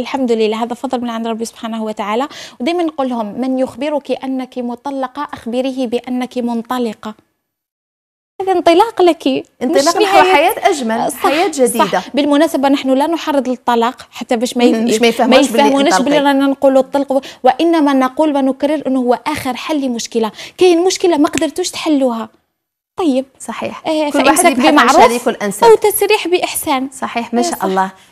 الحمد لله هذا فضل من عند ربي سبحانه وتعالى ودائما نقول لهم من يخبرك انك مطلقه اخبريه بانك منطلقه هذا انطلاق لك انطلاق نحو حياة أجمل صح حياة جديدة صح بالمناسبة نحن لا نحرض للطلاق حتى باش ما يفهموش ما يفهموناش بلي رانا نقولوا الطلق وإنما نقول ونكرر أنه هو آخر حل لمشكلة كاين مشكلة ما قدرتوش تحلوها طيب صحيح آه كل واحد بمعروف أو تسريح بإحسان صحيح ما آه، شاء الله